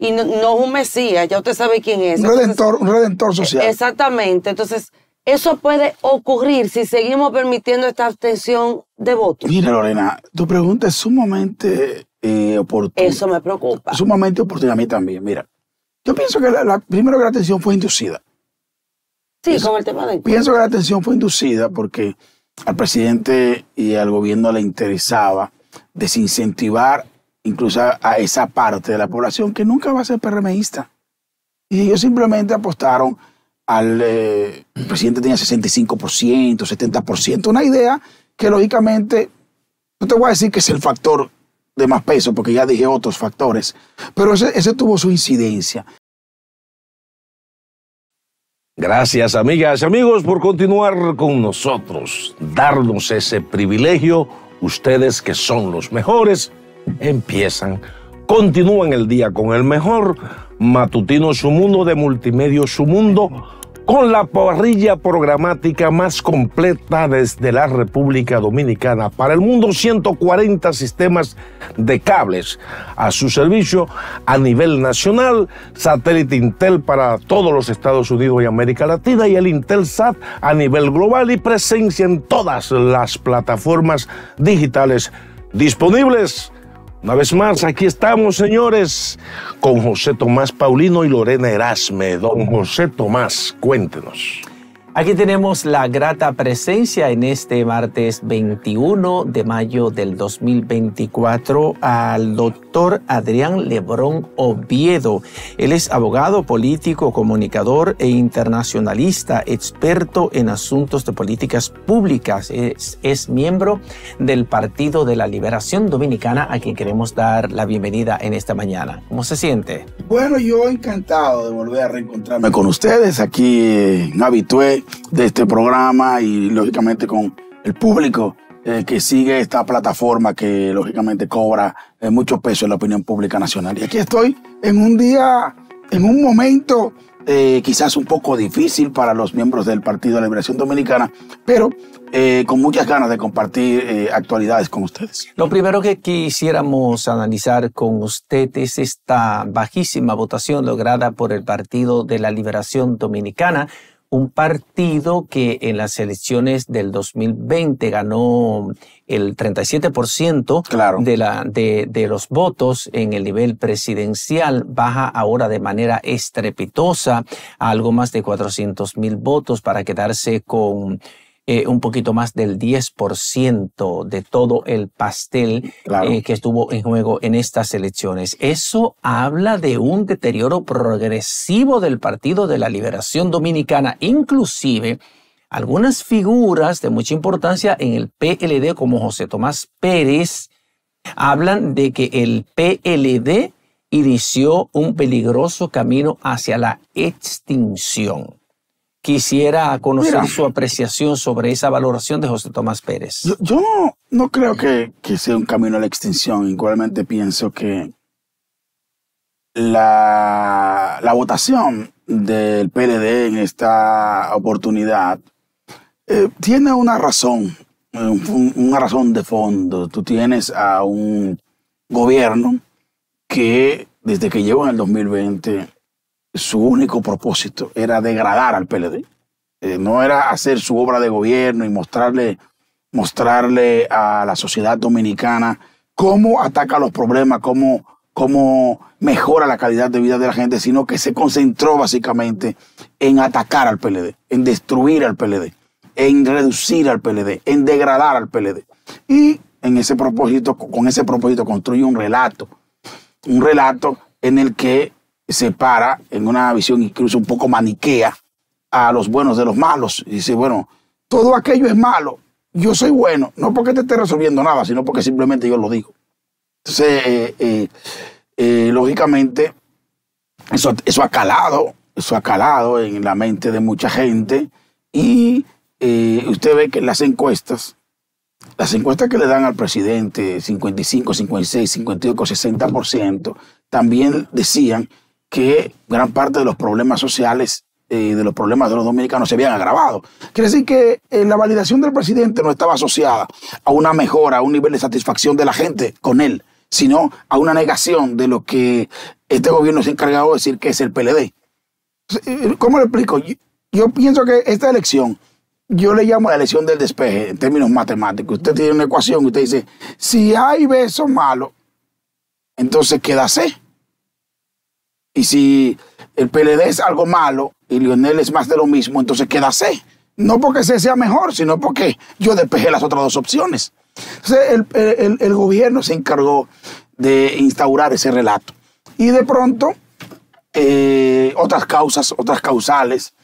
y no, es un Mesías, ya usted sabe quién es. Un redentor, un redentor e, social. Exactamente. Entonces, eso puede ocurrir si seguimos permitiendo esta abstención de votos. Mira, Lorena, tu pregunta es sumamente eh, oportuna. Eso me preocupa. Sumamente oportuna a mí también. Mira, yo pienso que la, primero que la atención fue inducida. Sí, con el tema de. Pienso que la atención fue inducida porque al presidente y al gobierno le interesaba desincentivar incluso a, esa parte de la población que nunca va a ser PRMista. Y ellos simplemente apostaron al eh, presidente tenía 65%, 70%, una idea que lógicamente, no te voy a decir que es el factor de más peso, porque ya dije otros factores, pero ese, ese tuvo su incidencia. Gracias amigas y amigos por continuar con nosotros, darnos ese privilegio, ustedes que son los mejores empiezan. Continúan el día con el mejor matutino su mundo de multimedia su mundo con la parrilla programática más completa desde la República Dominicana. Para el mundo, 140 sistemas de cables a su servicio a nivel nacional, satélite Intel para todos los Estados Unidos y América Latina y el Intel SAT a nivel global y presencia en todas las plataformas digitales disponibles. Una vez más, aquí estamos, señores, con José Tomás Paulino y Lorena Erasme. Don José Tomás, cuéntenos. Aquí tenemos la grata presencia en este martes 21 de mayo del 2024 al doctor Adrián Lebrón Oviedo. Él es abogado político, comunicador e internacionalista, experto en asuntos de políticas públicas. Es, miembro del Partido de la Liberación Dominicana a quien queremos dar la bienvenida en esta mañana. ¿Cómo se siente? Bueno, yo encantado de volver a reencontrarme con ustedes aquí en Habitué de, este programa y lógicamente con el público eh, que sigue esta plataforma que lógicamente cobra eh, mucho peso en la opinión pública nacional. Y aquí estoy en un día, en un momento eh, quizás un poco difícil para los miembros del Partido de la Liberación Dominicana, pero con muchas ganas de compartir actualidades con ustedes. Lo primero que quisiéramos analizar con ustedes es esta bajísima votación lograda por el Partido de la Liberación Dominicana un partido que en las elecciones del 2020 ganó el 37% de, la, de, de, los votos en el nivel presidencial, baja ahora de manera estrepitosa a algo más de 400 mil votos para quedarse con eh, un poquito más del 10% de todo el pastel eh, que estuvo en juego en estas elecciones. Eso habla de un deterioro progresivo del Partido de la Liberación Dominicana, inclusive algunas figuras de mucha importancia en el PLD, como José Tomás Pérez, hablan de que el PLD inició un peligroso camino hacia la extinción. Quisiera conocer su apreciación sobre esa valoración de José Tomás Pérez. Yo, no, creo que, sea un camino a la extinción. Igualmente pienso que la, votación del PLD en esta oportunidad eh, tiene una razón, eh, una razón de fondo. Tú tienes a un gobierno que desde que llegó en el 2020 su único propósito era degradar al PLD. Eh, no era hacer su obra de gobierno y mostrarle, mostrarle a la sociedad dominicana cómo ataca los problemas, cómo, cómo mejora la calidad de vida de la gente, sino que se concentró básicamente en atacar al PLD, en destruir al PLD, en reducir al PLD, en degradar al PLD. Y en ese propósito, con ese propósito construye un relato, un relato en el que separa en una visión incluso un poco maniquea a los buenos de los malos. Y dice, bueno, todo aquello es malo, yo soy bueno, no porque te esté resolviendo nada, sino porque simplemente yo lo digo. Entonces, eh, eh, eh, lógicamente, eso, eso, ha calado, eso ha calado en la mente de mucha gente y usted ve que las encuestas, las encuestas que le dan al presidente, 55, 56, 58, 60%, también decían que gran parte de los problemas sociales y eh, de los problemas de los dominicanos se habían agravado. Quiere decir que eh, la validación del presidente no estaba asociada a una mejora, a un nivel de satisfacción de la gente con él, sino a una negación de lo que este gobierno se ha encargado de decir que es el PLD. Eh, ¿Cómo lo explico? Yo, pienso que esta elección, yo le llamo la elección del despeje en términos matemáticos. Usted tiene una ecuación y usted dice, si hay besos malos, entonces queda C. Y si el PLD es algo malo y Lionel es más de lo mismo, entonces queda C. No porque C sea mejor, sino porque yo despejé las otras dos opciones. Entonces el, gobierno se encargó de instaurar ese relato. Y de pronto, eh, otras causas, otras causales,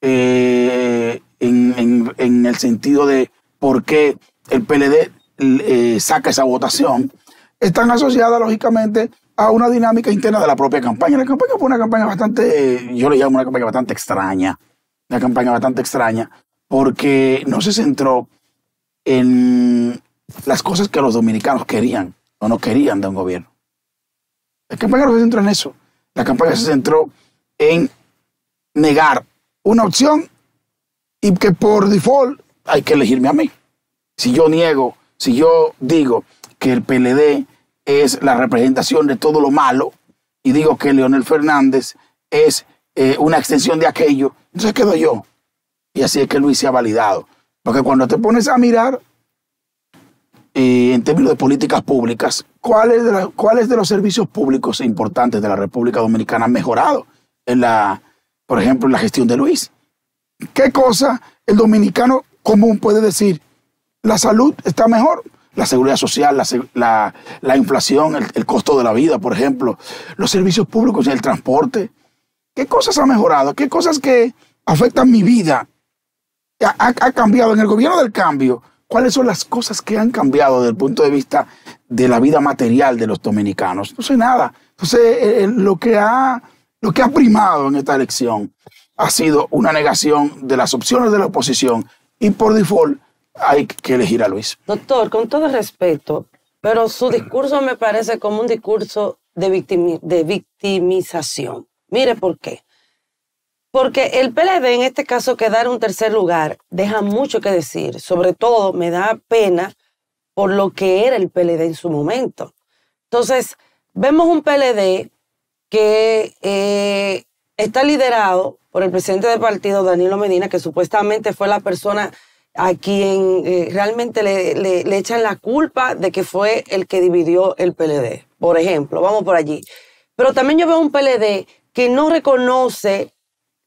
eh, en, el sentido de por qué el PLD eh, saca esa votación, están asociadas lógicamente a una dinámica interna de la propia campaña. La campaña fue una campaña bastante, yo le llamo una campaña bastante extraña, una campaña bastante extraña, porque no se centró en las cosas que los dominicanos querían o no querían de un gobierno. La campaña no se centró en eso. La campaña se centró en negar una opción y que por default hay que elegirme a mí. Si yo niego, si yo digo que el PLD es la representación de todo lo malo y digo que Leonel Fernández es eh, una extensión de aquello, entonces quedo yo. Y así es que Luis se ha validado. Porque cuando te pones a mirar eh, en términos de políticas públicas, ¿cuáles de, de los servicios públicos importantes de la República Dominicana han mejorado? En la, por ejemplo, en la gestión de Luis. ¿Qué cosa el dominicano común puede decir? La salud está mejor la seguridad social, la, inflación, el, costo de la vida, por ejemplo, los servicios públicos, y el transporte. ¿Qué cosas ha mejorado? ¿Qué cosas que afectan mi vida ha, ha, cambiado en el gobierno del cambio? ¿Cuáles son las cosas que han cambiado desde el punto de vista de la vida material de los dominicanos? No sé nada. Entonces, eh, eh, lo, que ha, lo que ha primado en esta elección ha sido una negación de las opciones de la oposición y por default hay que elegir a Luis. Doctor, con todo respeto, pero su discurso me parece como un discurso de, victimización. Mire por qué. Porque el PLD, en este caso, quedar en un tercer lugar, deja mucho que decir. Sobre todo, me da pena por lo que era el PLD en su momento. Entonces, vemos un PLD que eh, está liderado por el presidente del partido, Danilo Medina, que supuestamente fue la persona a quien eh, realmente le, echan la culpa de que fue el que dividió el PLD, por ejemplo, vamos por allí. Pero también yo veo un PLD que no reconoce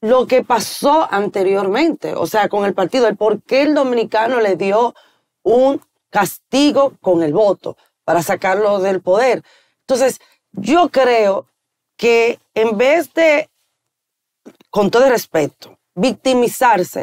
lo que pasó anteriormente, o sea, con el partido, el por qué el dominicano le dio un castigo con el voto para sacarlo del poder. Entonces, yo creo que en vez de, con todo el respeto, victimizarse,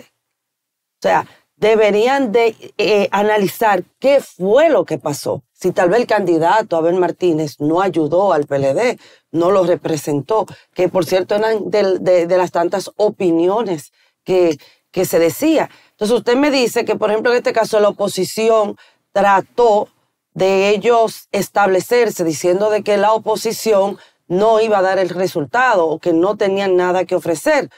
o sea, deberían de eh, analizar qué fue lo que pasó. Si tal vez el candidato Abel Martínez no ayudó al PLD, no lo representó, que por cierto eran de, las tantas opiniones que, que se decía. Entonces usted me dice que, por ejemplo, en este caso la oposición trató de ellos establecerse diciendo de que la oposición no iba a dar el resultado o que no tenían nada que ofrecer.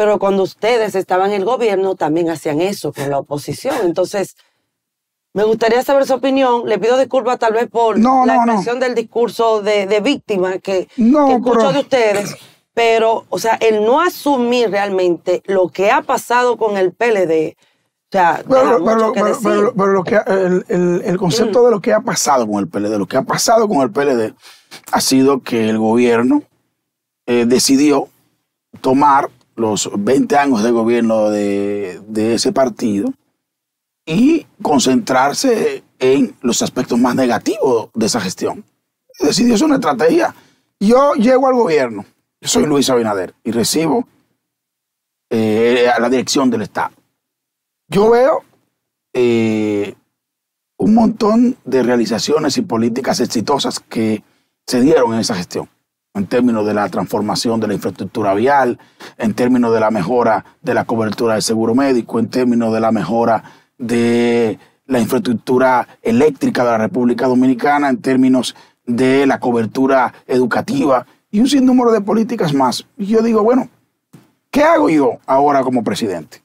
Pero cuando ustedes estaban en el gobierno también hacían eso con la oposición. Entonces, me gustaría saber su opinión. Le pido disculpas tal vez por la expresión del discurso de, víctima que, escucho de ustedes. Pero, o sea, el no asumir realmente lo que ha pasado con el PLD, o sea, pero, el, concepto mm. de lo que ha pasado con el PLD, lo que ha pasado con el PLD ha sido que el gobierno eh, decidió tomar los 20 años de gobierno de, ese partido y concentrarse en los aspectos más negativos de esa gestión. Es decir, es una estrategia. Yo llego al gobierno, yo soy Luis Abinader y recibo eh, a la dirección del Estado. Yo veo eh, un montón de realizaciones y políticas exitosas que se dieron en esa gestión en términos de la transformación de la infraestructura vial, en términos de la mejora de la cobertura del seguro médico, en términos de la mejora de la infraestructura eléctrica de la República Dominicana, en términos de la cobertura educativa y un sinnúmero de políticas más. Y yo digo, bueno, ¿qué hago yo ahora como presidente?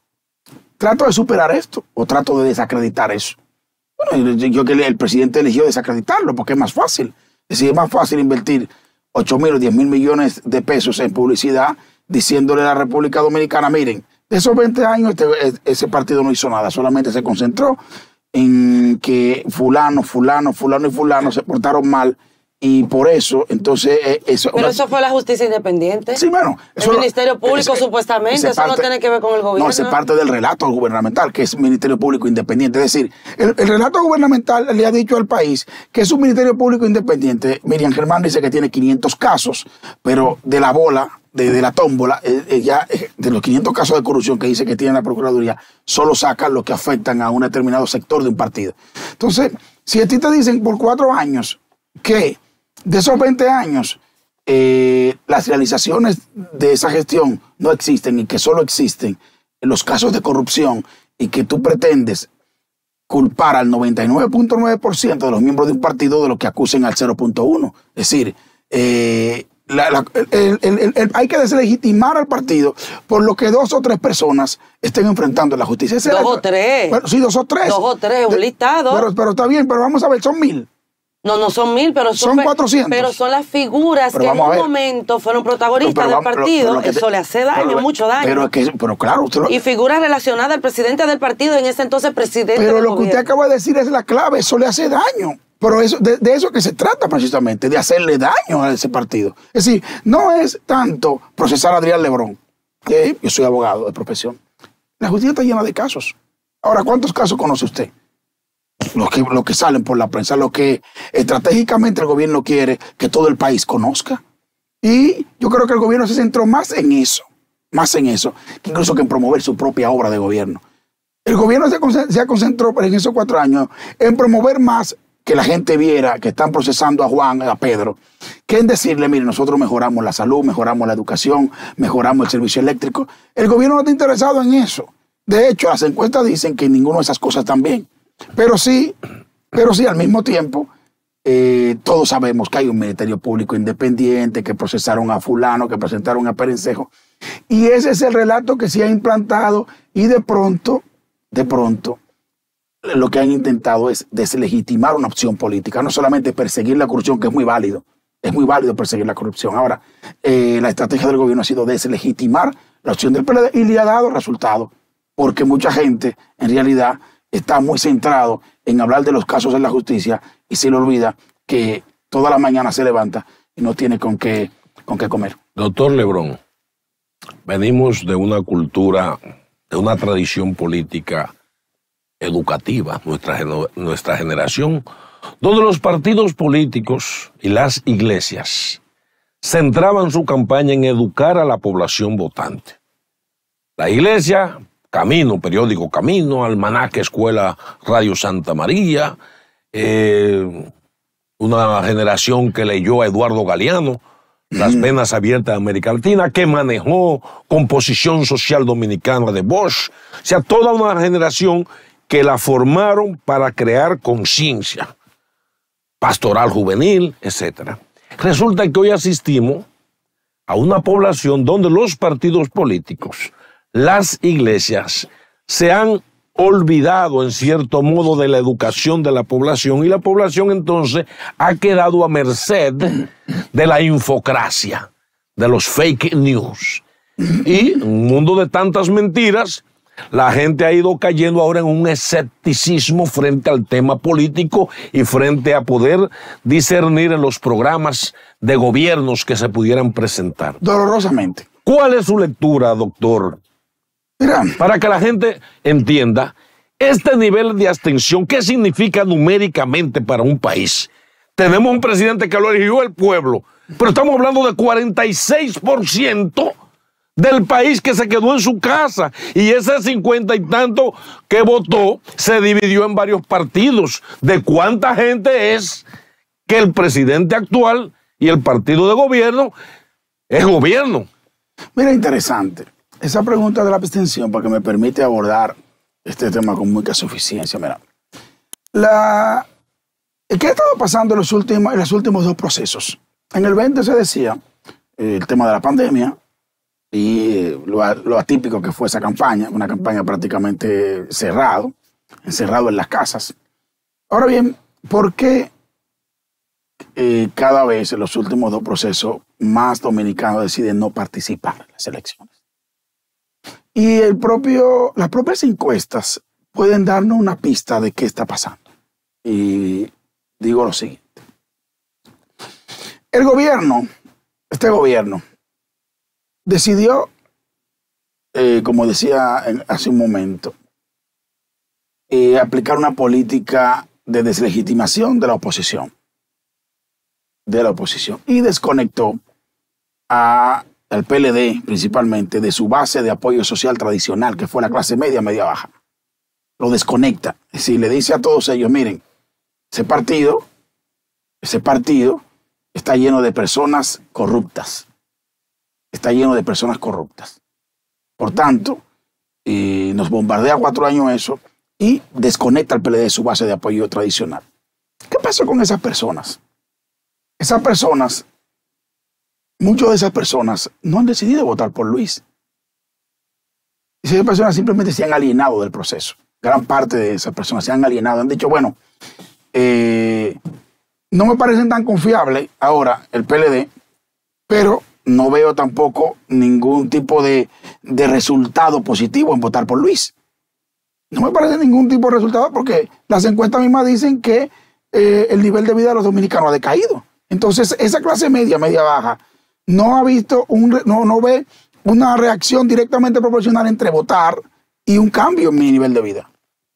¿Trato de superar esto o trato de desacreditar eso? Bueno, yo que el presidente eligió desacreditarlo porque es más fácil. Es decir, es más fácil invertir 8 mil o 10 mil millones de pesos en publicidad, diciéndole a la República Dominicana, miren, de esos 20 años este, ese partido no hizo nada, solamente se concentró en que fulano, fulano, fulano y fulano se portaron mal y por eso, entonces, eh, eso. Pero eso fue la justicia independiente. Sí, bueno. es el Ministerio Público, supuestamente, eso no tiene que ver con el gobierno. No, es parte del relato gubernamental, que es un Ministerio Público independiente. Es decir, el, relato gubernamental le ha dicho al país que es un Ministerio Público independiente. Miriam Germán dice que tiene 500 casos, pero de la bola, de, la tómbola, eh, eh, de los 500 casos de corrupción que dice que tiene la Procuraduría, solo sacan los que afectan a un determinado sector de un partido. Entonces, si a ti te dicen por cuatro años que de esos 20 años, eh, las realizaciones de esa gestión no existen y que solo existen en los casos de corrupción y que tú pretendes culpar al 99.9% de los miembros de un partido de los que acusen al 0.1. Es decir, eh, hay que deslegitimar al partido por lo que dos o tres personas estén enfrentando la justicia. dos o tres. sí, dos o tres. Dos o tres, un listado. Pero, pero está bien, pero vamos a ver, son mil. No, no son mil, pero son, son Pero son las figuras que en un momento fueron protagonistas del partido. Eso le hace daño, mucho daño. Pero, claro, usted Y figuras relacionadas al presidente del partido, en ese entonces presidente. Pero lo que usted acaba de decir es la clave. Eso le hace daño. Pero eso, de, eso que se trata precisamente, de hacerle daño a ese partido. Es decir, no es tanto procesar a Adrián Lebrón. Yo soy abogado de profesión. La justicia está llena de casos. Ahora, ¿cuántos casos conoce usted? lo que, salen por la prensa, lo que estratégicamente el gobierno quiere que todo el país conozca. Y yo creo que el gobierno se centró más en eso, más en eso, incluso que en promover su propia obra de gobierno. El gobierno se, se concentró en esos cuatro años en promover más que la gente viera que están procesando a Juan, a Pedro, que en decirle, mire, nosotros mejoramos la salud, mejoramos la educación, mejoramos el servicio eléctrico. El gobierno no está interesado en eso. De hecho, las encuestas dicen que ninguna de esas cosas están bien. Pero sí, pero sí, al mismo tiempo, eh, todos sabemos que hay un Ministerio Público independiente, que procesaron a fulano, que presentaron a Perencejo. Y ese es el relato que se ha implantado y de pronto, de pronto, lo que han intentado es deslegitimar una opción política, no solamente perseguir la corrupción, que es muy válido, es muy válido perseguir la corrupción. Ahora, eh, la estrategia del gobierno ha sido deslegitimar la opción del PLD y le ha dado resultado, porque mucha gente en realidad está muy centrado en hablar de los casos en la justicia y se le olvida que toda la mañana se levanta y no tiene con qué, con comer. Doctor Lebrón, venimos de una cultura, de una tradición política educativa, nuestra, nuestra generación, donde los partidos políticos y las iglesias centraban su campaña en educar a la población votante. La iglesia Camino, periódico Camino, Almanaque Escuela Radio Santa María, eh, una generación que leyó a Eduardo Galeano, Las Venas Abiertas de América Latina, que manejó Composición Social Dominicana de Bosch, o sea, toda una generación que la formaron para crear conciencia, pastoral juvenil, etc. Resulta que hoy asistimos a una población donde los partidos políticos, las iglesias se han olvidado en cierto modo de la educación de la población y la población entonces ha quedado a merced de la infocracia, de los fake news. Y en un mundo de tantas mentiras, la gente ha ido cayendo ahora en un escepticismo frente al tema político y frente a poder discernir en los programas de gobiernos que se pudieran presentar. Dolorosamente. ¿Cuál es su lectura, doctor, para que la gente entienda, este nivel de abstención, ¿qué significa numéricamente para un país? Tenemos un presidente que lo eligió el pueblo, pero estamos hablando de 46% del país que se quedó en su casa. Y ese 50 y tanto que votó se dividió en varios partidos. ¿De cuánta gente es que el presidente actual y el partido de gobierno es gobierno? Mira, interesante esa pregunta de la abstención, porque me permite abordar este tema con mucha suficiencia. Mira, la, ¿qué ha estado pasando en los, últimos, los últimos dos procesos? En el 20 se decía eh, el tema de la pandemia y eh, lo, atípico que fue esa campaña, una campaña prácticamente cerrado, encerrado en las casas. Ahora bien, ¿por qué eh, cada vez en los últimos dos procesos más dominicanos deciden no participar en las elecciones? Y el propio, las propias encuestas pueden darnos una pista de qué está pasando. Y digo lo siguiente. El gobierno, este gobierno, decidió, eh, como decía hace un momento, eh, aplicar una política de deslegitimación de la oposición. De la oposición. Y desconectó a al PLD principalmente de su base de apoyo social tradicional, que fue la clase media, media baja. Lo desconecta. Es decir, le dice a todos ellos, miren, ese partido, ese partido está lleno de personas corruptas. Está lleno de personas corruptas. Por tanto, eh, nos bombardea cuatro años eso y desconecta al PLD de su base de apoyo tradicional. ¿Qué pasó con esas personas? Esas personas muchas de esas personas no han decidido votar por Luis. Y esas personas simplemente se han alienado del proceso. Gran parte de esas personas se han alienado, han dicho, bueno, eh, no me parecen tan confiables ahora el PLD, pero no veo tampoco ningún tipo de, resultado positivo en votar por Luis. No me parece ningún tipo de resultado porque las encuestas mismas dicen que eh, el nivel de vida de los dominicanos ha decaído. Entonces, esa clase media, media baja, no ha visto, un, no, no ve una reacción directamente proporcional entre votar y un cambio en mi nivel de vida.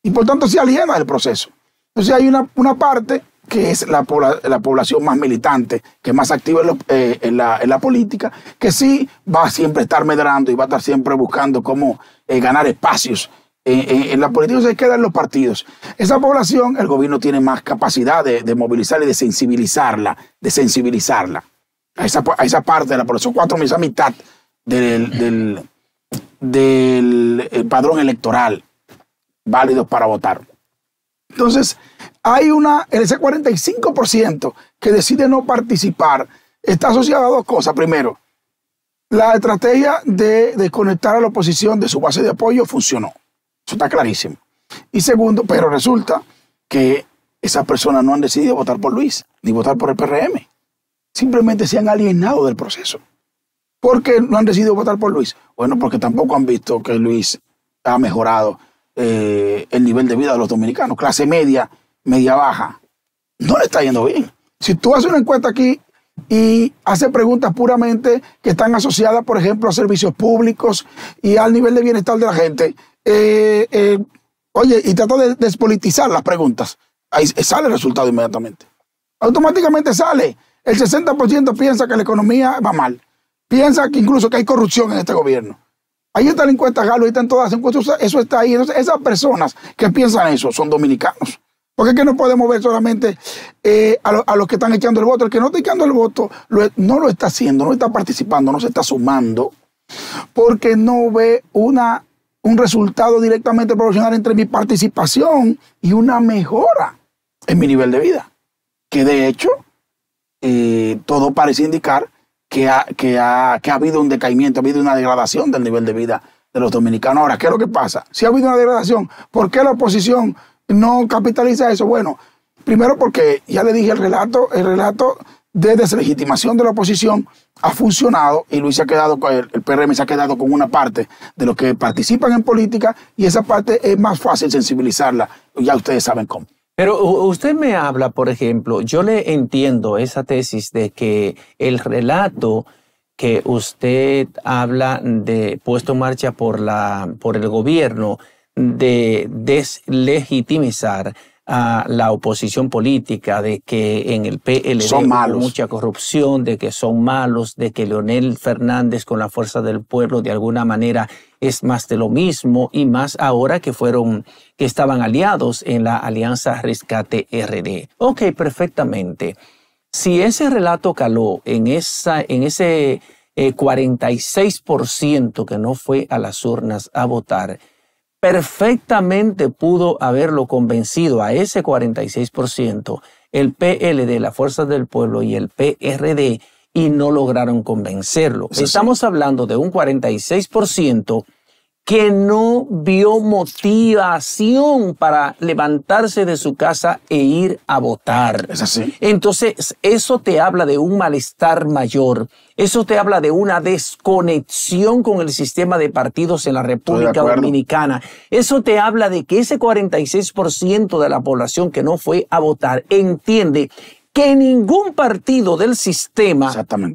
Y por tanto se aliena del proceso. Entonces hay una, parte que es la, población más militante, que es más activa en, eh, la, política, que sí va a siempre estar medrando y va a estar siempre buscando cómo eh, ganar espacios eh, en, la política, se quedan los partidos. Esa población, el gobierno tiene más capacidad de, de movilizarla y de sensibilizarla, de sensibilizarla a esa, parte de la población, cuatro meses, a mitad del, eh, padrón electoral válido para votar. Entonces, hay una, en ese 45% que decide no participar está asociado a dos cosas. Primero, la estrategia de desconectar a la oposición de su base de apoyo funcionó. Eso está clarísimo. Y segundo, pero resulta que esas personas no han decidido votar por Luis ni votar por el PRM simplemente se han alienado del proceso. ¿Por qué no han decidido votar por Luis? Bueno, porque tampoco han visto que Luis ha mejorado eh, el nivel de vida de los dominicanos, clase media, media baja. No le está yendo bien. Si tú haces una encuesta aquí y haces preguntas puramente que están asociadas, por ejemplo, a servicios públicos y al nivel de bienestar de la gente, eh, eh, oye, y trata de despolitizar las preguntas, ahí sale el resultado inmediatamente. Automáticamente sale. El 60% piensa que la economía va mal. Piensa que incluso que hay corrupción en este gobierno. Ahí está la encuesta Galo, ahí están todas las encuestas, eso está ahí. Entonces, esas personas que piensan eso son dominicanos. Porque es que no podemos ver solamente eh, a, los que están echando el voto. El que no está echando el voto no lo está haciendo, no está participando, no se está sumando, porque no ve una, un resultado directamente proporcional entre mi participación y una mejora en mi nivel de vida. Que de hecho eh, todo parece indicar que ha, que, ha, que ha habido un decaimiento, ha habido una degradación del nivel de vida de los dominicanos. Ahora, ¿qué es lo que pasa? Si ha habido una degradación, ¿por qué la oposición no capitaliza eso? Bueno, primero porque ya le dije el relato, el relato de deslegitimación de la oposición ha funcionado y Luis se ha quedado, el PRM se ha quedado con una parte de los que participan en política y esa parte es más fácil sensibilizarla. Ya ustedes saben cómo. Pero usted me habla, por ejemplo, yo le entiendo esa tesis de que el relato que usted habla de puesto en marcha por, la, por el gobierno de deslegitimizar a la oposición política de que en el PLD hay mucha corrupción, de que son malos, de que Leonel Fernández con la fuerza del pueblo de alguna manera es más de lo mismo y más ahora que fueron que estaban aliados en la Alianza Rescate RD. Ok, perfectamente. Si ese relato caló en esa en ese 46% eh, que no fue a las urnas a votar, perfectamente pudo haberlo convencido a ese 46%, el PLD, las Fuerzas del Pueblo y el PRD, y no lograron convencerlo. Estamos hablando de un 46% que no vio motivación para levantarse de su casa e ir a votar. ¿Es así? Entonces, eso te habla de un malestar mayor. Eso te habla de una desconexión con el sistema de partidos en la República Dominicana. Eso te habla de que ese 46% de la población que no fue a votar entiende que ningún partido del sistema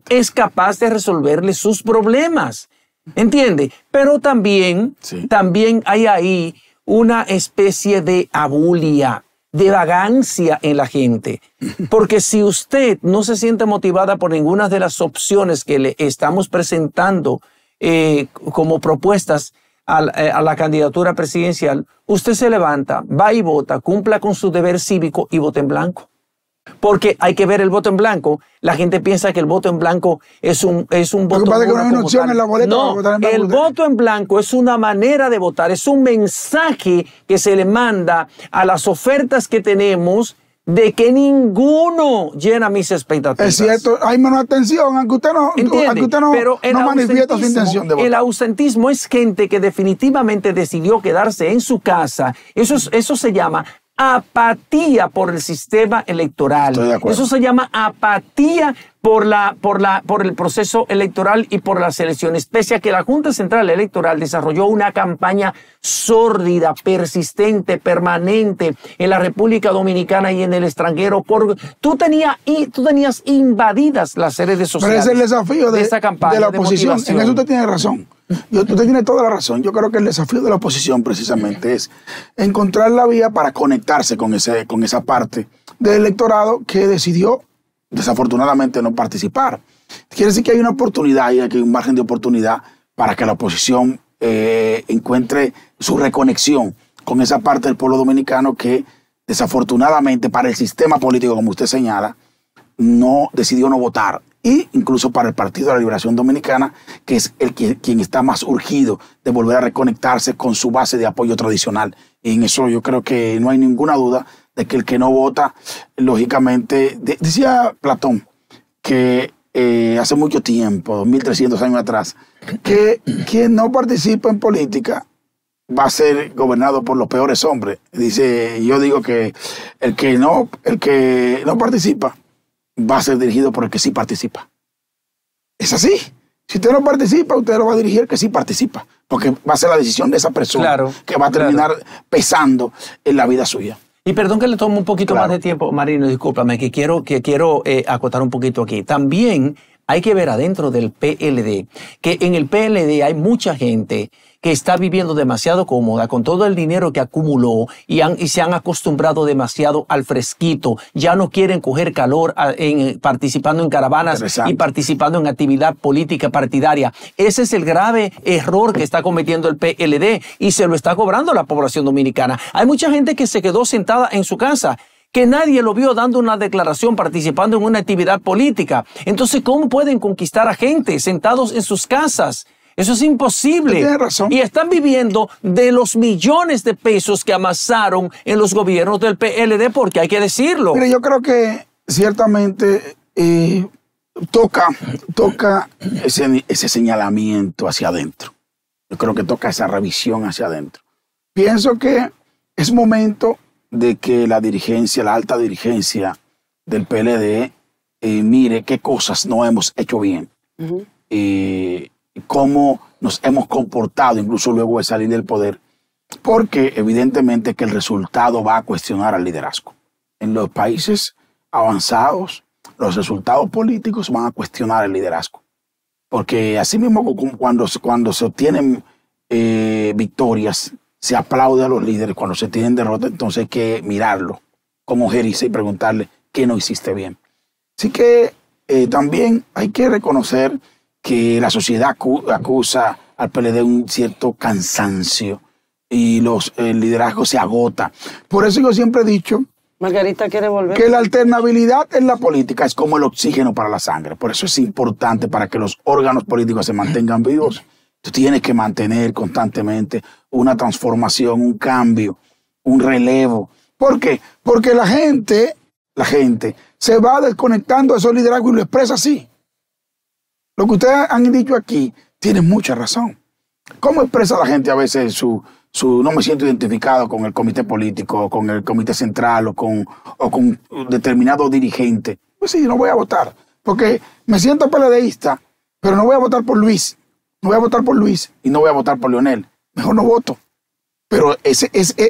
es capaz de resolverle sus problemas. Entiende? Pero también, también hay ahí una especie de abulia, de vagancia en la gente. Porque si usted no se siente motivada por ninguna de las opciones que le estamos presentando eh, como propuestas a, eh, a la candidatura presidencial, usted se levanta, va y vota, cumpla con su deber cívico y vote en blanco. Porque hay que ver el voto en blanco. La gente piensa que el voto en blanco es un, un voto. no El voto en blanco es una manera de votar, es un mensaje que se le manda a las ofertas que tenemos de que ninguno llena mis expectativas. Es cierto, hay menos atención, aunque usted no, su intención de votar. El ausentismo es gente que definitivamente decidió quedarse en su casa. Eso, eso se llama apatía por el sistema electoral. Eso se llama apatía por, la, por, la, por el proceso electoral y por las elecciones, pese a que la Junta Central Electoral desarrolló una campaña sórdida, persistente, permanente en la República Dominicana y en el extranjero. Por, tú, tenías, y, tú tenías invadidas las redes sociales. el desafío de, campaña. De la oposición. en eso usted tiene razón. Yo, tú toda la razón. Yo creo que el desafío de la oposición precisamente es encontrar la vía para conectarse con, ese, con esa parte del electorado que decidió desafortunadamente no participar. Quiere decir que hay una oportunidad y hay un margen de oportunidad para que la oposición eh, encuentre su reconexión con esa parte del pueblo dominicano que desafortunadamente para el sistema político, como usted señala, no decidió no votar y incluso para el Partido de la Liberación Dominicana, que es el que, quien está más urgido de volver a reconectarse con su base de apoyo tradicional. En eso yo creo que no hay ninguna duda de que el que no vota, lógicamente, decía Platón que eh, hace mucho tiempo, 1300 años atrás, que quien no participa en política va a ser gobernado por los peores hombres. Dice, yo digo que el que no, el que no participa va a ser dirigido por el que sí participa. Es así. Si usted no participa, usted lo va a dirigir el que sí participa, porque va a ser la decisión de esa persona que va a terminar pesando en la vida suya. Y perdón que le tome un poquito más de tiempo, Marino, discúlpame, que quiero, que quiero eh, acotar un poquito aquí. También hay que ver adentro del PLD que en el PLD hay mucha gente que está viviendo demasiado cómoda con todo el dinero que acumuló y, se han acostumbrado demasiado al fresquito. Ya no quieren coger calor ah, en, eh, participando en caravanas y participando en actividad política partidaria. Ese es el grave error que está cometiendo el PLD y se lo está cobrando la población dominicana. Hay mucha gente que se quedó sentada en su casa que nadie lo vio dando una declaración, participando en una actividad política. Entonces, ¿cómo pueden conquistar a gente sentados en sus casas? Eso es imposible. tiene razón. Y están viviendo de los millones de pesos que amasaron en los gobiernos del PLD, porque hay que decirlo. Mire, yo creo que ciertamente eh, toca, toca ese, ese señalamiento hacia adentro. Yo creo que toca esa revisión hacia adentro. Pienso que es momento de que la dirigencia, la alta dirigencia del PLD, eh, mire qué cosas no hemos hecho bien, y eh, cómo nos hemos comportado incluso luego de salir del poder, porque evidentemente que el resultado va a cuestionar al liderazgo. En los países avanzados, los resultados políticos van a cuestionar el liderazgo. Porque así mismo cuando, cuando se obtienen eh, victorias, se aplaude a los líderes. Cuando se tienen derrota, entonces hay que mirarlo como gérice y preguntarle qué no hiciste bien. Así que eh, también hay que reconocer que la sociedad acusa al PLD un cierto cansancio y los, el liderazgo se agota. Por eso yo siempre he dicho Margarita volver. Que la alternabilidad en la política es como el oxígeno para la sangre. Por eso es importante para que los órganos políticos se mantengan vivos. Tú tienes que mantener constantemente una transformación, un cambio, un relevo. ¿Por qué? Porque la gente, la gente se va desconectando de su liderazgo y lo expresa así. Lo que ustedes han dicho aquí tiene mucha razón. ¿Cómo expresa la gente a veces su, su no me siento identificado con el comité político, con el comité central o con, determinado dirigente? Pues sí, no voy a votar, porque me siento peledeísta, pero no voy a votar por Luis, no voy a votar por Luis y no voy a votar por Leonel mejor no voto. Pero e,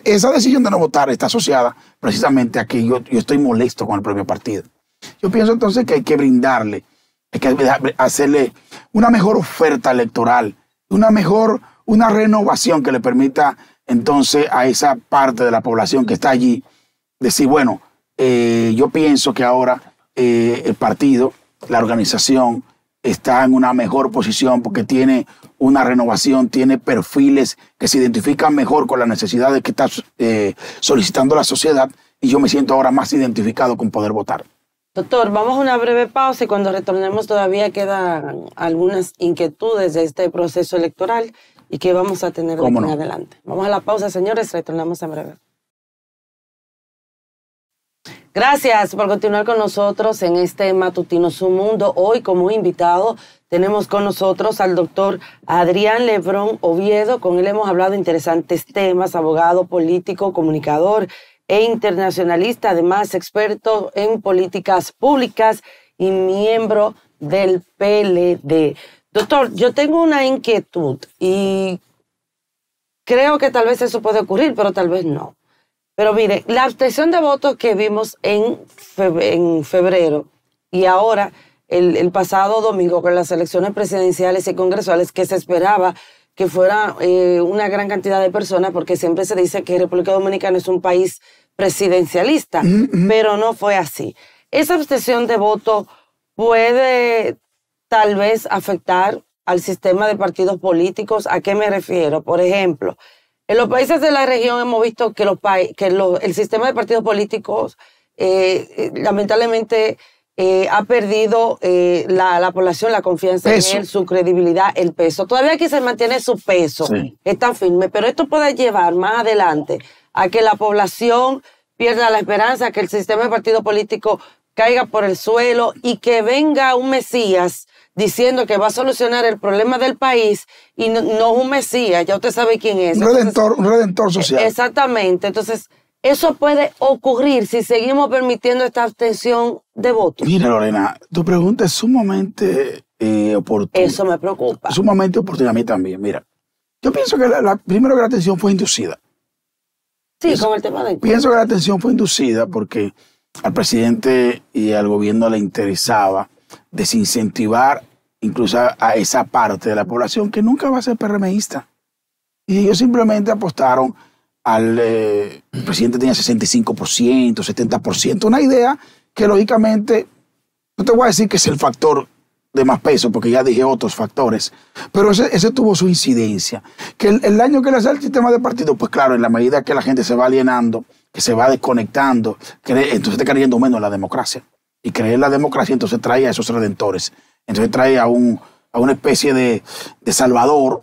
esa decisión de no votar está asociada precisamente a que yo, estoy molesto con el propio partido. Yo pienso entonces que hay que brindarle, hay que hacerle una mejor oferta electoral, una mejor, una renovación que le permita entonces a esa parte de la población que está allí decir, bueno, eh, yo pienso que ahora eh, el partido, la organización, está en una mejor posición porque tiene una renovación, tiene perfiles que se identifican mejor con las necesidades que está eh, solicitando la sociedad y yo me siento ahora más identificado con poder votar. Doctor, vamos a una breve pausa y cuando retornemos todavía quedan algunas inquietudes de este proceso electoral y que vamos a tener de en adelante. Vamos a la pausa, señores, retornamos en breve. Gracias por continuar con nosotros en este Matutino Su Mundo. Hoy como invitado tenemos con nosotros al doctor Adrián Lebrón Oviedo. Con él hemos hablado de interesantes temas, abogado, político, comunicador e internacionalista, además experto en políticas públicas y miembro del PLD. Doctor, yo tengo una inquietud y creo que tal vez eso puede ocurrir, pero tal vez no. Pero mire, la abstención de votos que vimos en, en febrero y ahora el, pasado domingo con las elecciones presidenciales y congresuales que se esperaba que fuera eh, una gran cantidad de personas, porque siempre se dice que República Dominicana es un país presidencialista, pero no fue así. Esa abstención de voto puede tal vez afectar al sistema de partidos políticos. ¿A qué me refiero? Por ejemplo, en los países de la región hemos visto que, los que el sistema de partidos políticos eh, eh, lamentablemente eh, ha perdido la, población la confianza en él, su credibilidad, el peso. Todavía aquí se mantiene su peso, es está firme, pero esto puede llevar más adelante a que la población pierda la esperanza, que el sistema de partidos políticos caiga por el suelo y que venga un Mesías diciendo que va a solucionar el problema del país y no, es un Mesías, ya usted sabe quién es. Un redentor, e, social. Exactamente. Entonces, eso puede ocurrir si seguimos permitiendo esta abstención de votos. Mira, Lorena, tu pregunta es sumamente eh, oportuna. Eso me preocupa. Sumamente oportuna a mí también. Mira, yo pienso que la, primero que la atención fue inducida. Sí, con el tema de. Pienso que la atención fue inducida porque al presidente y al gobierno le interesaba desincentivar incluso a, esa parte de la población que nunca va a ser PRMista. Y ellos simplemente apostaron al... Eh, presidente tenía 65%, 70%, una idea que lógicamente, no te voy a decir que es el factor de más peso, porque ya dije otros factores, pero ese, tuvo su incidencia. Que el, daño que le hace al sistema de partido, pues claro, en la medida que la gente se va alienando, que se va desconectando, que entonces está cayendo menos la democracia y creer la democracia, entonces trae a esos redentores. Entonces trae a, una especie de, salvador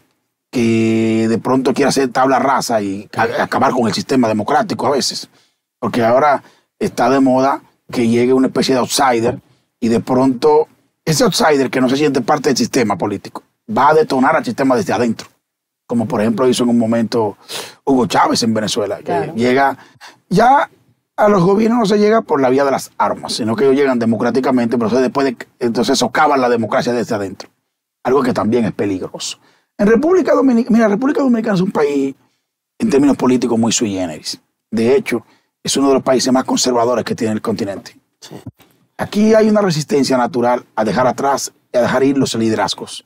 que de pronto quiere hacer tabla raza y acabar con el sistema democrático a veces. Porque ahora está de moda que llegue una especie de outsider y de pronto ese outsider que no se siente parte del sistema político va a detonar al sistema desde adentro. Como por ejemplo hizo en un momento Hugo Chávez en Venezuela, que llega ya a los gobiernos no se llega por la vía de las armas, sino que ellos llegan democráticamente, pero después de, entonces socavan la democracia desde adentro. Algo que también es peligroso. En República Dominicana, mira, República Dominicana es un país en términos políticos muy sui generis. De hecho, es uno de los países más conservadores que tiene el continente. Aquí hay una resistencia natural a dejar atrás y a dejar ir los liderazgos.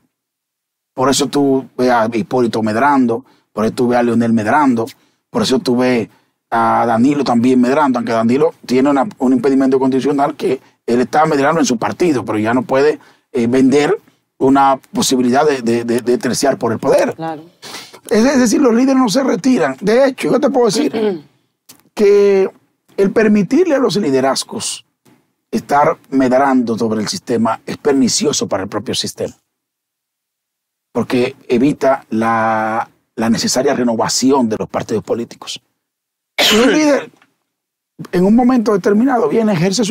Por eso tú ves a Hipólito medrando, por eso tú ves a Leonel medrando, por eso tú ves a Danilo también medrando aunque Danilo tiene un impedimento constitucional que él está medrando en su partido, pero ya no puede eh, vender una posibilidad de, de, terciar por el poder. Es, decir, los líderes no se retiran. De hecho, yo te puedo decir que el permitirle a los liderazgos estar medrando sobre el sistema es pernicioso para el propio sistema, porque evita la necesaria renovación de los partidos políticos un líder, en un momento determinado, viene, ejerce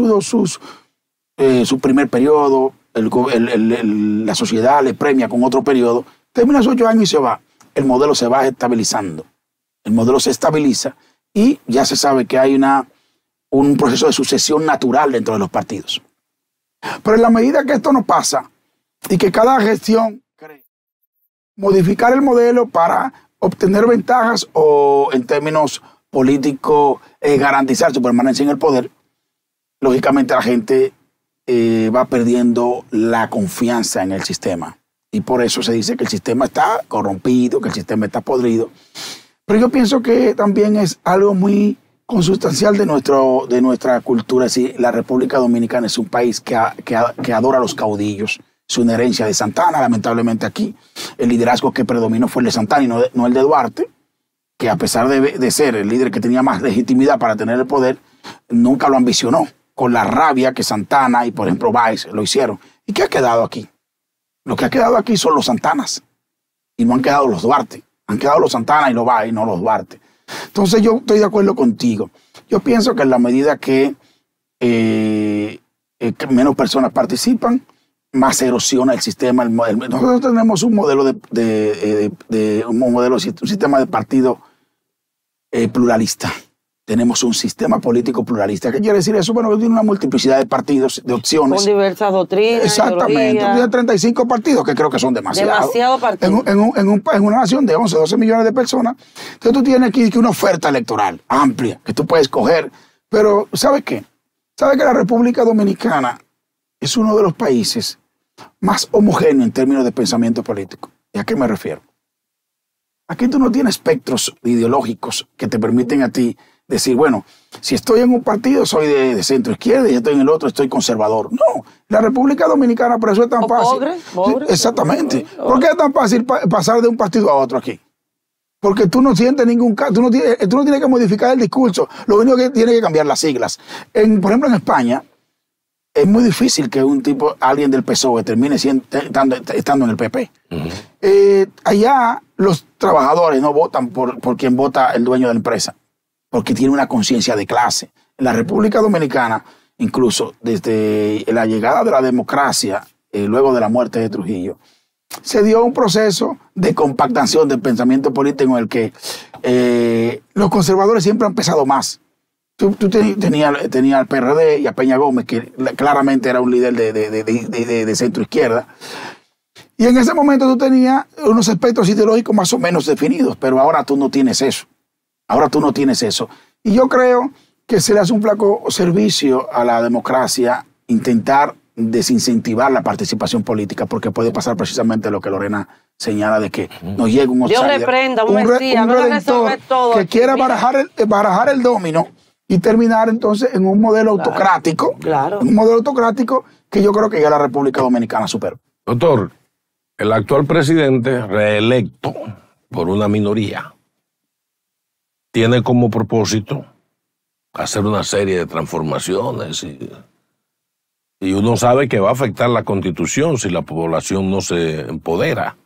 eh, su primer periodo, la sociedad le premia con otro periodo, termina sus ocho años y se va. El modelo se va estabilizando. El modelo se estabiliza y ya se sabe que hay una, un proceso de sucesión natural dentro de los partidos. Pero en la medida que esto no pasa y que cada gestión cree modificar el modelo para obtener ventajas o en términos político eh, garantizar su permanencia en el poder, lógicamente la gente eh, va perdiendo la confianza en el sistema. Y por eso se dice que el sistema está corrompido, que el sistema está podrido. Pero yo pienso que también es algo muy consustancial de, nuestro, de nuestra cultura. si la República Dominicana es un país que, que, adora a los caudillos. su una herencia de Santana, lamentablemente aquí. El liderazgo que predominó fue el de Santana y no el de Duarte que a pesar de, ser el líder que tenía más legitimidad para tener el poder, nunca lo ambicionó, con la rabia que Santana y, por ejemplo, Vice lo hicieron. ¿Y qué ha quedado aquí? Lo que ha quedado aquí son los Santanas y no han quedado los Duarte. Han quedado los Santana y los Vice, no los Duarte. Entonces yo estoy de acuerdo contigo. Yo pienso que en la medida que eh, eh, menos personas participan, más erosiona el sistema. El modelo. Nosotros tenemos un modelo de, eh, un modelo, un sistema de partido eh, pluralista. Tenemos un sistema político pluralista. ¿Qué quiere decir eso? Bueno, tiene una multiplicidad de partidos, de opciones. Con diversas doctrinas. Exactamente. Tiene 35 partidos, que creo que son demasiados. Demasiado partidos. En, un, en, en, una nación de 11, 12 millones de personas. Entonces tú tienes aquí una oferta electoral amplia que tú puedes coger. Pero, ¿sabes qué? ¿Sabes que la República Dominicana es uno de los países más homogéneo en términos de pensamiento político. ¿Y a qué me refiero? Aquí tú no tienes espectros ideológicos que te permiten a ti decir, bueno, si estoy en un partido soy de, centro izquierda y si estoy en el otro estoy conservador. No, la República Dominicana, por eso es tan fácil. Exactamente. ¿Por qué es tan fácil pasar de un partido a otro aquí? Porque tú no sientes ningún tú no, tú no tienes que modificar el discurso, lo único que tienes que cambiar las siglas. En, por ejemplo, en España, es muy difícil que un tipo, alguien del PSOE, termine estando, en el PP. Eh, allá los trabajadores no votan por, quien vota el dueño de la empresa, porque tiene una conciencia de clase. En la República Dominicana, incluso desde la llegada de la democracia, eh, luego de la muerte de Trujillo, se dio un proceso de compactación del pensamiento político en el que eh, los conservadores siempre han pesado más Tú, tenías al PRD y a Peña Gómez, que claramente era un líder de, centro izquierda. Y en ese momento tú tenías unos aspectos ideológicos más o menos definidos, pero ahora tú no tienes eso. Ahora tú no tienes eso. Y yo creo que se le hace un flaco servicio a la democracia intentar desincentivar la participación política, porque puede pasar precisamente lo que Lorena señala de que nos llega un un, todo. que quiera barajar el, barajar el domino y terminar entonces en un modelo autocrático. Un modelo autocrático que yo creo que ya la República Dominicana superó. Doctor, el actual presidente reelecto por una minoría tiene como propósito hacer una serie de transformaciones y uno sabe que va a afectar la constitución si la población no se empodera.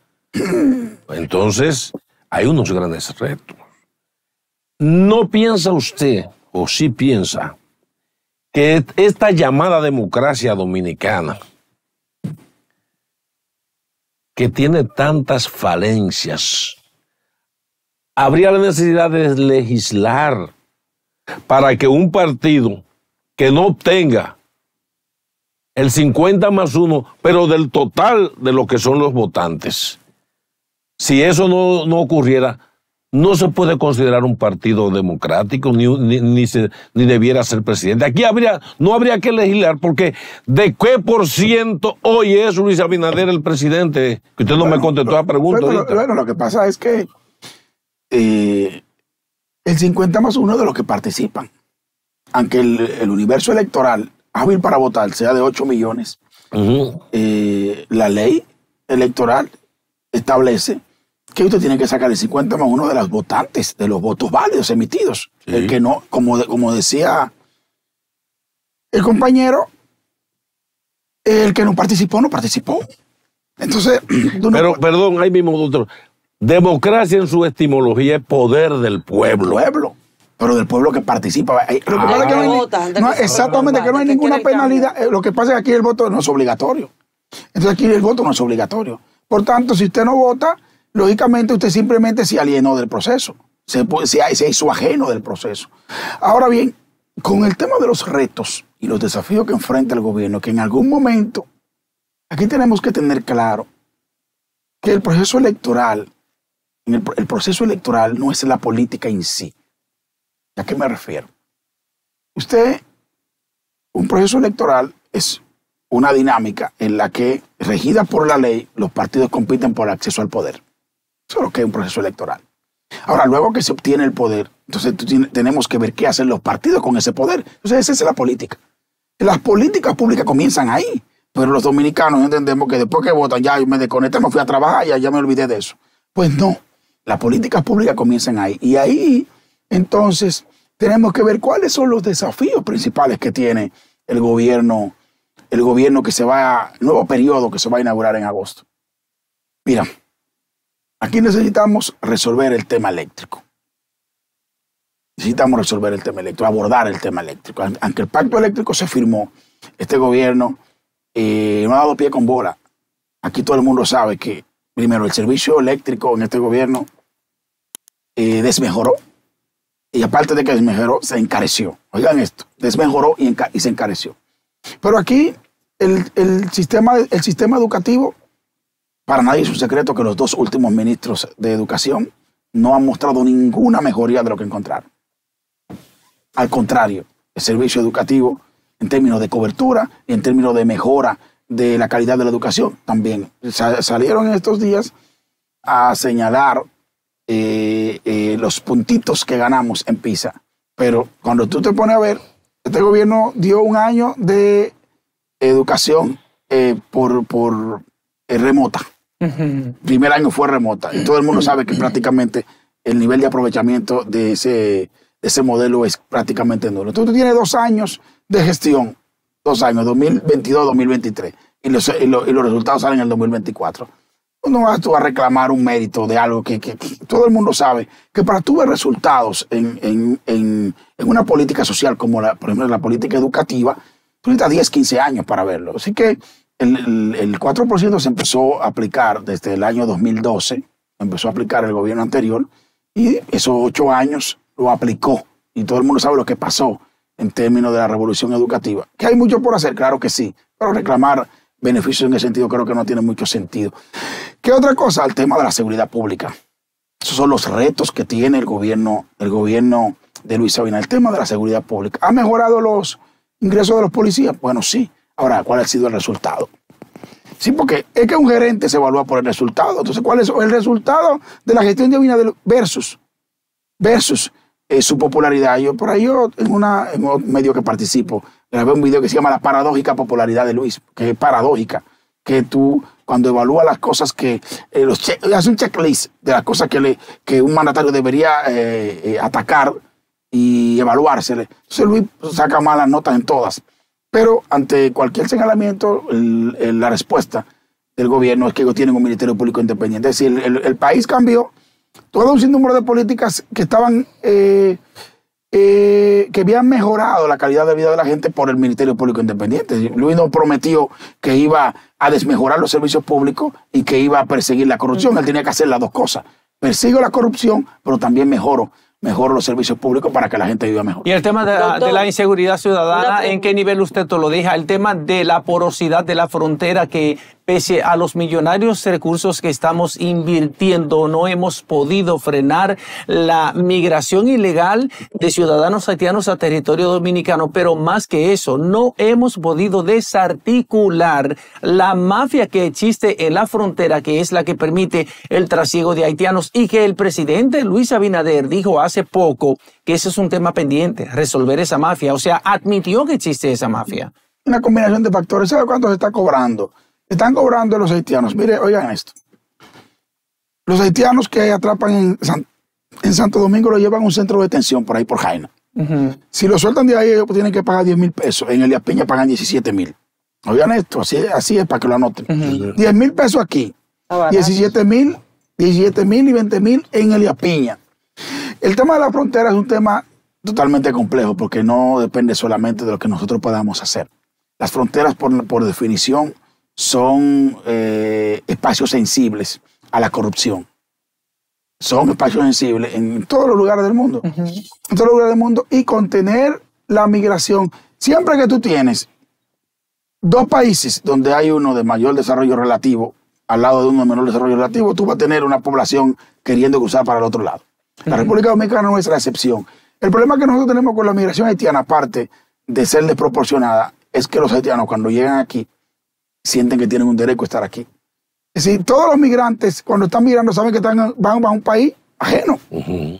Entonces, hay unos grandes retos. ¿No piensa usted o sí piensa que esta llamada democracia dominicana, que tiene tantas falencias, habría la necesidad de legislar para que un partido que no obtenga el 50 más uno, pero del total de lo que son los votantes, si eso no ocurriera, no se puede considerar un partido democrático, ni, ni, ni, debiera ser presidente. Aquí no habría que legislar porque ¿de qué por ciento hoy es Luis Abinader el presidente? Que usted no me contestó la pregunta. Bueno, lo que pasa es que eh, el 50 más uno de los que participan, aunque el, universo electoral hábil para votar sea de 8 millones, eh, la ley electoral establece que usted tiene que sacar el 50 más uno de los votantes, de los votos válidos emitidos. El que no, como, como decía el compañero, el que no participó, no participó. Entonces, pero perdón, ahí mismo, doctor. Democracia en su estimología es poder del pueblo. Pueblo. Pero del pueblo que participa. exactamente, que no hay ninguna penalidad. Eh, lo que pasa es que aquí el voto no es obligatorio. Entonces aquí el voto no es obligatorio. Por tanto, si usted no vota, lógicamente usted simplemente se alienó del proceso, se, se hizo ajeno del proceso. Ahora bien, con el tema de los retos y los desafíos que enfrenta el gobierno, que en algún momento, aquí tenemos que tener claro que el proceso electoral, el proceso electoral no es la política en sí. ¿A qué me refiero? Usted, un proceso electoral es una dinámica en la que, regida por la ley, los partidos compiten por acceso al poder. Solo que es un proceso electoral. Ahora, luego que se obtiene el poder, entonces tenemos que ver qué hacen los partidos con ese poder. Entonces, esa es la política. Las políticas públicas comienzan ahí, pero los dominicanos entendemos que después que votan, ya me desconecté, me fui a trabajar, ya, ya me olvidé de eso. Pues no, las políticas públicas comienzan ahí. Y ahí, entonces, tenemos que ver cuáles son los desafíos principales que tiene el gobierno, el gobierno que se va, a, nuevo periodo que se va a inaugurar en agosto. Mira, Aquí necesitamos resolver el tema eléctrico. Necesitamos resolver el tema eléctrico, abordar el tema eléctrico. Aunque el pacto eléctrico se firmó, este gobierno eh, no ha dado pie con bola. Aquí todo el mundo sabe que, primero, el servicio eléctrico en este gobierno eh, desmejoró. Y aparte de que desmejoró, se encareció. Oigan esto, desmejoró y, se encareció. Pero aquí el, sistema, el sistema educativo para nadie es un secreto que los dos últimos ministros de Educación no han mostrado ninguna mejoría de lo que encontraron. Al contrario, el servicio educativo, en términos de cobertura y en términos de mejora de la calidad de la educación, también salieron en estos días a señalar eh, eh, los puntitos que ganamos en PISA. Pero cuando tú te pones a ver, este gobierno dio un año de educación eh, por, por remota. Primer año fue remota y todo el mundo sabe que prácticamente el nivel de aprovechamiento de ese, ese modelo es prácticamente nulo. Entonces tú tienes dos años de gestión, dos años, 2022-2023, y los, resultados salen en el 2024. No vas tú a reclamar un mérito de algo que, todo el mundo sabe que para tú ver resultados en, una política social como la, por la política educativa, tú necesitas 10, 15 años para verlo. Así que el, 4% se empezó a aplicar desde el año 2012, empezó a aplicar el gobierno anterior y esos ocho años lo aplicó. Y todo el mundo sabe lo que pasó en términos de la revolución educativa. Que hay mucho por hacer, claro que sí, pero reclamar beneficios en ese sentido creo que no tiene mucho sentido. ¿Qué otra cosa? El tema de la seguridad pública. Esos son los retos que tiene el gobierno, el gobierno de Luis Sabina. El tema de la seguridad pública. ¿Ha mejorado los ingresos de los policías? Bueno, sí. Ahora, ¿cuál ha sido el resultado? Sí, porque es que un gerente se evalúa por el resultado. Entonces, ¿cuál es el resultado de la gestión de Abinader versus, versus eh, su popularidad? Yo por ahí, yo en, una, un medio que participo, grabé un video que se llama La paradójica popularidad de Luis, que es paradójica, que tú cuando evalúas las cosas que eh, los hace un checklist de las cosas que, le, que un mandatario debería eh, atacar y evaluársele. Entonces Luis saca malas notas en todas. Pero ante cualquier señalamiento, la respuesta del gobierno es que ellos tienen un Ministerio Público independiente. Es decir, el, país cambió. Todo un sinnúmero de políticas que estaban, eh, eh, que habían mejorado la calidad de vida de la gente por el Ministerio Público Independiente. Luis no prometió que iba a desmejorar los servicios públicos y que iba a perseguir la corrupción. Él tenía que hacer las dos cosas. Persigo la corrupción, pero también mejoro mejor los servicios públicos para que la gente viva mejor. Y el tema de, la, inseguridad ciudadana, ¿en qué nivel usted te lo deja? El tema de la porosidad de la frontera que Pese a los millonarios recursos que estamos invirtiendo, no hemos podido frenar la migración ilegal de ciudadanos haitianos a territorio dominicano. Pero más que eso, no hemos podido desarticular la mafia que existe en la frontera, que es la que permite el trasiego de haitianos y que el presidente Luis Abinader dijo hace poco que ese es un tema pendiente, resolver esa mafia. O sea, admitió que existe esa mafia. Una combinación de factores. ¿Sabe cuánto se está cobrando? Están cobrando los haitianos. Mire, oigan esto. Los haitianos que atrapan en, Santo Domingo lo llevan a un centro de detención por ahí por Jaina. Si lo sueltan de ahí, ellos pues tienen que pagar 10 mil pesos. En Elia Piña pagan 17 mil. Oigan esto, así, así es para que lo anoten. 10 mil pesos aquí, 17 mil, 17 mil y 20 mil en Elia Piña. El tema de la frontera es un tema totalmente complejo porque no depende solamente de lo que nosotros podamos hacer. Las fronteras, por, por definición, son eh, espacios sensibles a la corrupción. Son espacios sensibles en todos los lugares del mundo. En todos los lugares del mundo. Y contener la migración. Siempre que tú tienes dos países donde hay uno de mayor desarrollo relativo al lado de uno de menor desarrollo relativo, tú vas a tener una población queriendo cruzar para el otro lado. La República Dominicana no es la excepción. El problema que nosotros tenemos con la migración haitiana, aparte de ser desproporcionada, es que los haitianos cuando llegan aquí sienten que tienen un derecho a estar aquí. Es decir, todos los migrantes cuando están migrando saben que están, van a un país ajeno.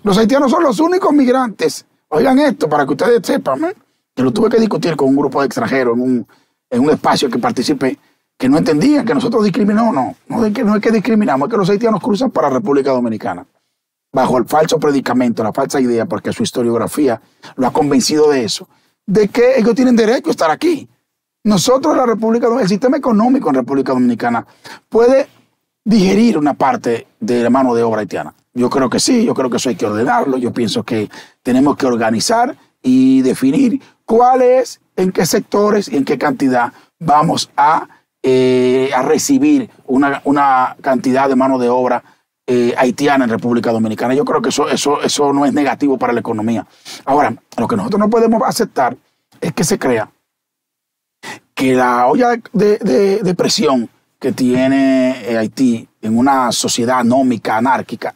Los haitianos son los únicos migrantes. Oigan esto para que ustedes sepan, ¿eh? que lo tuve que discutir con un grupo de extranjeros en un, espacio que participe, que no entendían que nosotros discriminamos. No, no, no es, que, no es que discriminamos, es que los haitianos cruzan para República Dominicana bajo el falso predicamento, la falsa idea, porque su historiografía lo ha convencido de eso, de que ellos tienen derecho a estar aquí. Nosotros, la República el sistema económico en República Dominicana puede digerir una parte de la mano de obra haitiana. Yo creo que sí, yo creo que eso hay que ordenarlo, yo pienso que tenemos que organizar y definir cuál es, en qué sectores y en qué cantidad vamos a, eh, a recibir una, cantidad de mano de obra eh, haitiana en República Dominicana. Yo creo que eso, eso, eso no es negativo para la economía. Ahora, lo que nosotros no podemos aceptar es que se crea que la olla de, de, presión que tiene eh, Haití en una sociedad anómica, anárquica,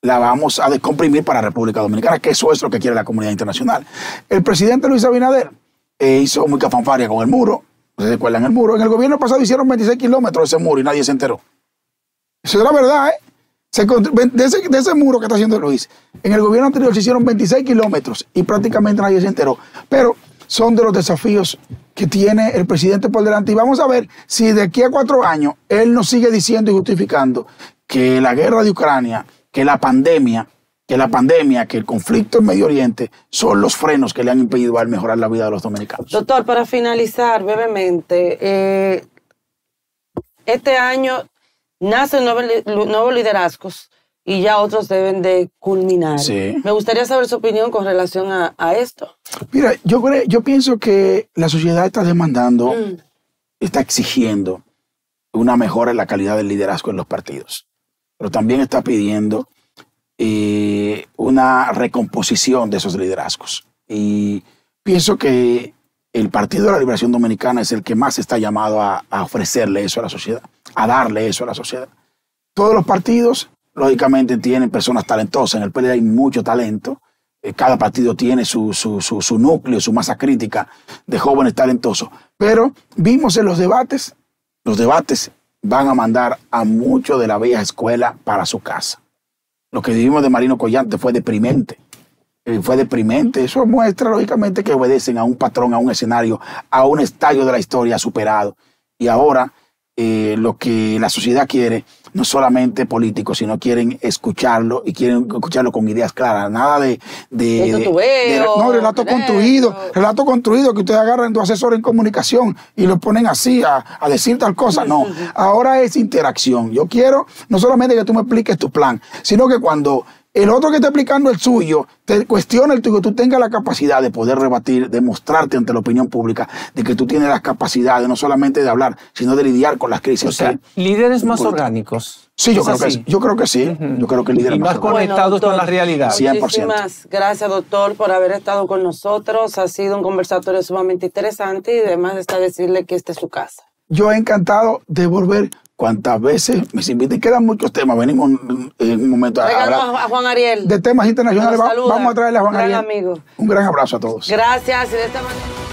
la vamos a descomprimir para República Dominicana, que eso es lo que quiere la comunidad internacional. El presidente Luis Abinader eh, hizo muy cafanfaria con el muro, se recuerdan el muro. En el gobierno pasado hicieron 26 kilómetros ese muro y nadie se enteró. Eso es la verdad, ¿eh? de, ese, de, ese, muro que está haciendo Luis, en el gobierno anterior se hicieron 26 kilómetros y prácticamente nadie se enteró. Pero son de los desafíos que tiene el presidente por delante. Y vamos a ver si de aquí a cuatro años él nos sigue diciendo y justificando que la guerra de Ucrania, que la pandemia, que la pandemia, que el conflicto en Medio Oriente son los frenos que le han impedido al mejorar la vida de los dominicanos. Doctor, para finalizar brevemente, eh, este año nacen nuevos liderazgos y ya otros deben de culminar. Me gustaría saber su opinión con relación a, esto. Mira, yo, creo, yo pienso que la sociedad está demandando, mm. está exigiendo una mejora en la calidad del liderazgo en los partidos, pero también está pidiendo eh, una recomposición de esos liderazgos. Y pienso que el Partido de la Liberación Dominicana es el que más está llamado a, a ofrecerle eso a la sociedad, a darle eso a la sociedad. Todos los partidos lógicamente tienen personas talentosas. En el PLD hay mucho talento. Eh, cada partido tiene su, núcleo, su masa crítica de jóvenes talentosos. Pero vimos en los debates, los debates van a mandar a muchos de la bella escuela para su casa. Lo que vimos de Marino Collante fue deprimente. Eh, fue deprimente. Eso muestra, lógicamente, que obedecen a un patrón, a un escenario, a un estadio de la historia superado. Y ahora eh, lo que la sociedad quiere, no solamente políticos, sino quieren escucharlo y quieren escucharlo con ideas claras, nada de... de, no, relato construido, relato construido que ustedes agarran tu asesor en comunicación y lo ponen así a, a decir tal cosa, no, ahora es interacción, yo quiero no solamente que tú me expliques tu plan, sino que cuando el otro que está aplicando el suyo te cuestiona el que tú tengas la capacidad de poder rebatir, de mostrarte ante la opinión pública, de que tú tienes las capacidades no solamente de hablar, sino de lidiar con las crisis. O sea, líderes más orgánicos. Sí, yo creo, que, yo creo que sí. Yo creo que líderes más, conectados con la realidad. 100%. Muchísimas gracias, doctor, por haber estado con nosotros. Ha sido un conversatorio sumamente interesante y además está decirle que esta es su casa. Yo he encantado de volver cuántas veces me invitan. Quedan muchos temas. Venimos en un momento a, De temas internacionales. Vamos a traerle a Juan Ariel. Un gran abrazo a todos. Gracias. Y de esta manera...